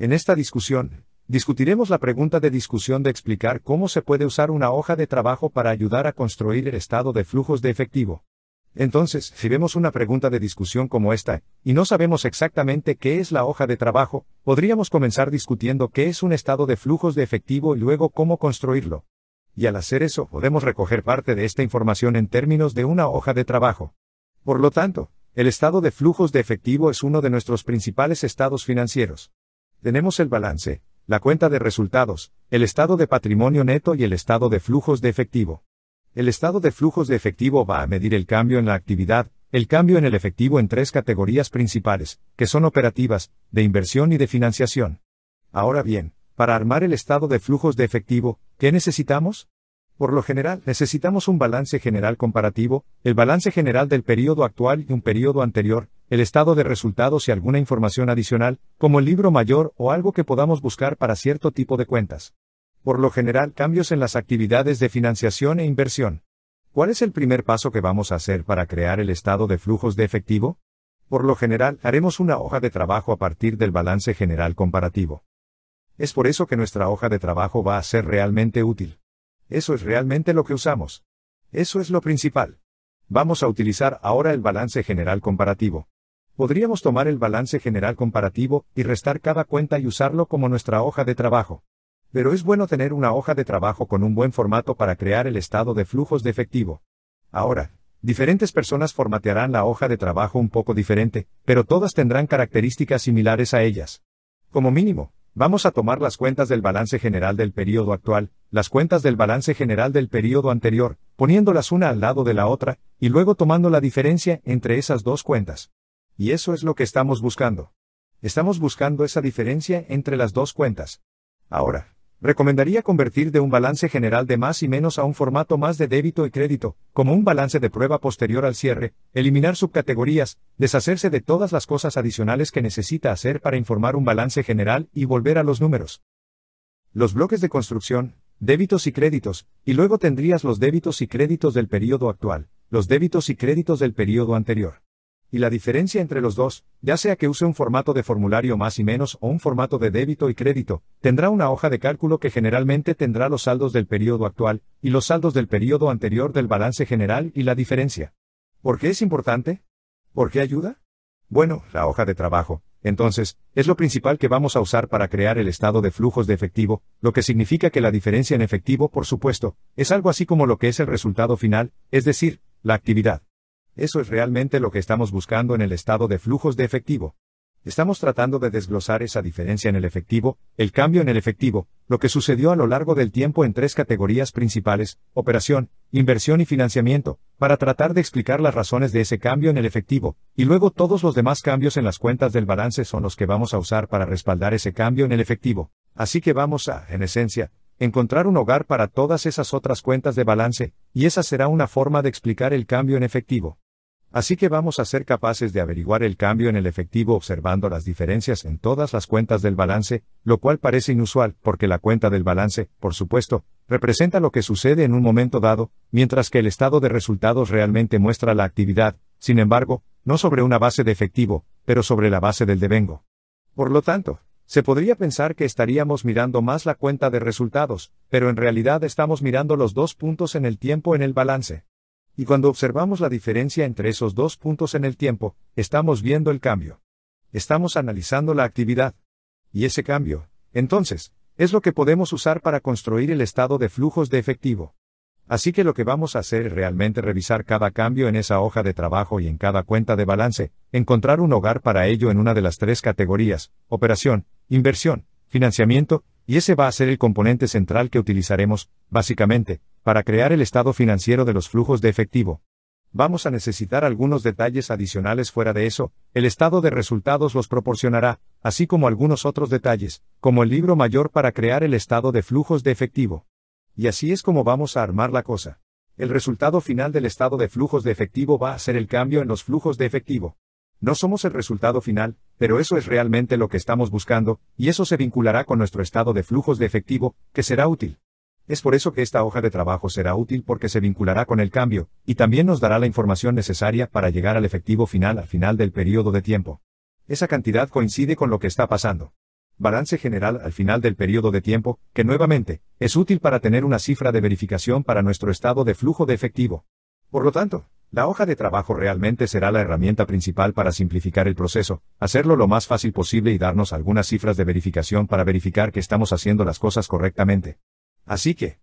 En esta discusión, discutiremos la pregunta de discusión de explicar cómo se puede usar una hoja de trabajo para ayudar a construir el estado de flujos de efectivo. Entonces, si vemos una pregunta de discusión como esta, y no sabemos exactamente qué es la hoja de trabajo, podríamos comenzar discutiendo qué es un estado de flujos de efectivo y luego cómo construirlo. Y al hacer eso, podemos recoger parte de esta información en términos de una hoja de trabajo. Por lo tanto, el estado de flujos de efectivo es uno de nuestros principales estados financieros. Tenemos el balance, la cuenta de resultados, el estado de patrimonio neto y el estado de flujos de efectivo. El estado de flujos de efectivo va a medir el cambio en la actividad, el cambio en el efectivo en tres categorías principales, que son operativas, de inversión y de financiación. Ahora bien, para armar el estado de flujos de efectivo, ¿qué necesitamos? Por lo general, necesitamos un balance general comparativo, el balance general del periodo actual y un periodo anterior, el estado de resultados y alguna información adicional, como el libro mayor o algo que podamos buscar para cierto tipo de cuentas. Por lo general, cambios en las actividades de financiación e inversión. ¿Cuál es el primer paso que vamos a hacer para crear el estado de flujos de efectivo? Por lo general, haremos una hoja de trabajo a partir del balance general comparativo. Es por eso que nuestra hoja de trabajo va a ser realmente útil. Eso es realmente lo que usamos. Eso es lo principal. Vamos a utilizar ahora el balance general comparativo. Podríamos tomar el balance general comparativo y restar cada cuenta y usarlo como nuestra hoja de trabajo. Pero es bueno tener una hoja de trabajo con un buen formato para crear el estado de flujos de efectivo. Ahora, diferentes personas formatearán la hoja de trabajo un poco diferente, pero todas tendrán características similares a ellas. Como mínimo, vamos a tomar las cuentas del balance general del periodo actual, las cuentas del balance general del periodo anterior, poniéndolas una al lado de la otra, y luego tomando la diferencia entre esas dos cuentas. Y eso es lo que estamos buscando. Estamos buscando esa diferencia entre las dos cuentas. Ahora, recomendaría convertir de un balance general de más y menos a un formato más de débito y crédito, como un balance de prueba posterior al cierre, eliminar subcategorías, deshacerse de todas las cosas adicionales que necesita hacer para informar un balance general y volver a los números. Los bloques de construcción, débitos y créditos, y luego tendrías los débitos y créditos del periodo actual, los débitos y créditos del periodo anterior y la diferencia entre los dos, ya sea que use un formato de formulario más y menos o un formato de débito y crédito, tendrá una hoja de cálculo que generalmente tendrá los saldos del periodo actual, y los saldos del periodo anterior del balance general y la diferencia. ¿Por qué es importante? ¿Por qué ayuda? Bueno, la hoja de trabajo, entonces, es lo principal que vamos a usar para crear el estado de flujos de efectivo, lo que significa que la diferencia en efectivo, por supuesto, es algo así como lo que es el resultado final, es decir, la actividad. Eso es realmente lo que estamos buscando en el estado de flujos de efectivo. Estamos tratando de desglosar esa diferencia en el efectivo, el cambio en el efectivo, lo que sucedió a lo largo del tiempo en tres categorías principales, operación, inversión y financiamiento, para tratar de explicar las razones de ese cambio en el efectivo, y luego todos los demás cambios en las cuentas del balance son los que vamos a usar para respaldar ese cambio en el efectivo. Así que vamos a, en esencia, encontrar un hogar para todas esas otras cuentas de balance, y esa será una forma de explicar el cambio en efectivo. Así que vamos a ser capaces de averiguar el cambio en el efectivo observando las diferencias en todas las cuentas del balance, lo cual parece inusual, porque la cuenta del balance, por supuesto, representa lo que sucede en un momento dado, mientras que el estado de resultados realmente muestra la actividad, sin embargo, no sobre una base de efectivo, pero sobre la base del devengo. Por lo tanto, se podría pensar que estaríamos mirando más la cuenta de resultados, pero en realidad estamos mirando los dos puntos en el tiempo en el balance y cuando observamos la diferencia entre esos dos puntos en el tiempo, estamos viendo el cambio. Estamos analizando la actividad. Y ese cambio, entonces, es lo que podemos usar para construir el estado de flujos de efectivo. Así que lo que vamos a hacer es realmente revisar cada cambio en esa hoja de trabajo y en cada cuenta de balance, encontrar un hogar para ello en una de las tres categorías, operación, inversión, financiamiento, y ese va a ser el componente central que utilizaremos, básicamente, para crear el estado financiero de los flujos de efectivo. Vamos a necesitar algunos detalles adicionales fuera de eso, el estado de resultados los proporcionará, así como algunos otros detalles, como el libro mayor para crear el estado de flujos de efectivo. Y así es como vamos a armar la cosa. El resultado final del estado de flujos de efectivo va a ser el cambio en los flujos de efectivo. No somos el resultado final, pero eso es realmente lo que estamos buscando, y eso se vinculará con nuestro estado de flujos de efectivo, que será útil. Es por eso que esta hoja de trabajo será útil porque se vinculará con el cambio, y también nos dará la información necesaria para llegar al efectivo final al final del periodo de tiempo. Esa cantidad coincide con lo que está pasando. Balance general al final del periodo de tiempo, que nuevamente, es útil para tener una cifra de verificación para nuestro estado de flujo de efectivo. Por lo tanto, la hoja de trabajo realmente será la herramienta principal para simplificar el proceso, hacerlo lo más fácil posible y darnos algunas cifras de verificación para verificar que estamos haciendo las cosas correctamente. Así que.